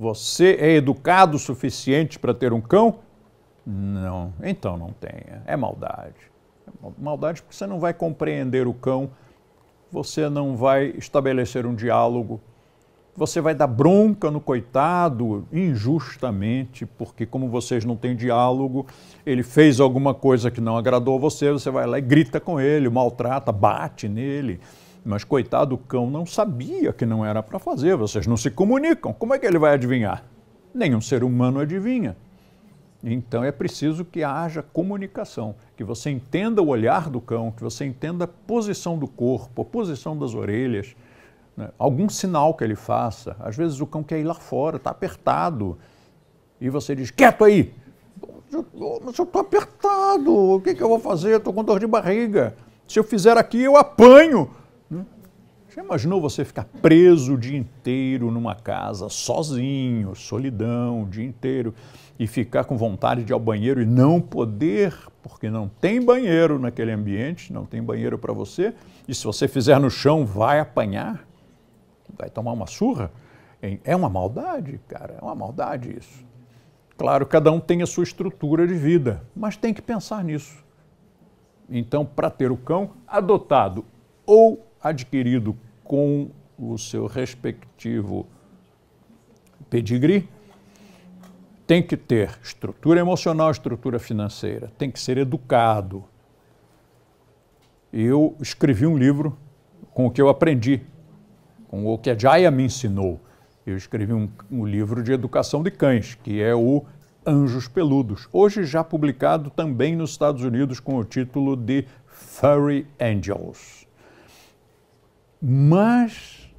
Você é educado o suficiente para ter um cão? Não, então não tenha. É maldade. É maldade porque você não vai compreender o cão, você não vai estabelecer um diálogo, você vai dar bronca no coitado injustamente, porque como vocês não têm diálogo, ele fez alguma coisa que não agradou a você, você vai lá e grita com ele, maltrata, bate nele. Mas coitado, o cão não sabia que não era para fazer, vocês não se comunicam. Como é que ele vai adivinhar? Nenhum ser humano adivinha. Então é preciso que haja comunicação, que você entenda o olhar do cão, que você entenda a posição do corpo, a posição das orelhas, né? algum sinal que ele faça. Às vezes o cão quer ir lá fora, está apertado, e você diz: quieto aí! Mas eu estou apertado, o que, que eu vou fazer? Estou com dor de barriga. Se eu fizer aqui, eu apanho. Já imaginou você ficar preso o dia inteiro numa casa, sozinho, solidão, o dia inteiro, e ficar com vontade de ir ao banheiro e não poder, porque não tem banheiro naquele ambiente, não tem banheiro para você, e se você fizer no chão, vai apanhar, vai tomar uma surra? É uma maldade, cara, é uma maldade isso. Claro, cada um tem a sua estrutura de vida, mas tem que pensar nisso. Então, para ter o cão, adotado ou adquirido com o seu respectivo pedigree, tem que ter estrutura emocional, estrutura financeira, tem que ser educado. Eu escrevi um livro com o que eu aprendi, com o que a Jaya me ensinou. Eu escrevi um, um livro de educação de cães, que é o Anjos Peludos, hoje já publicado também nos Estados Unidos com o título de Furry Angels. Mas,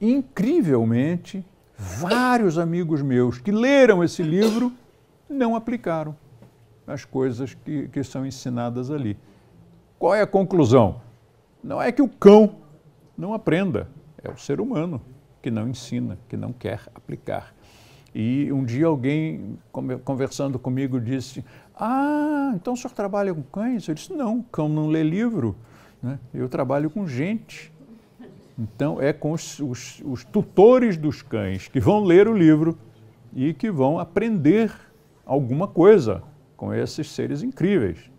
incrivelmente, vários amigos meus que leram esse livro não aplicaram as coisas que, que são ensinadas ali. Qual é a conclusão? Não é que o cão não aprenda, é o ser humano que não ensina, que não quer aplicar. E um dia alguém conversando comigo disse: Ah, então o senhor trabalha com cães? Eu disse: Não, cão não lê livro. Né? Eu trabalho com gente. Então, é com os, os, os tutores dos cães que vão ler o livro e que vão aprender alguma coisa com esses seres incríveis.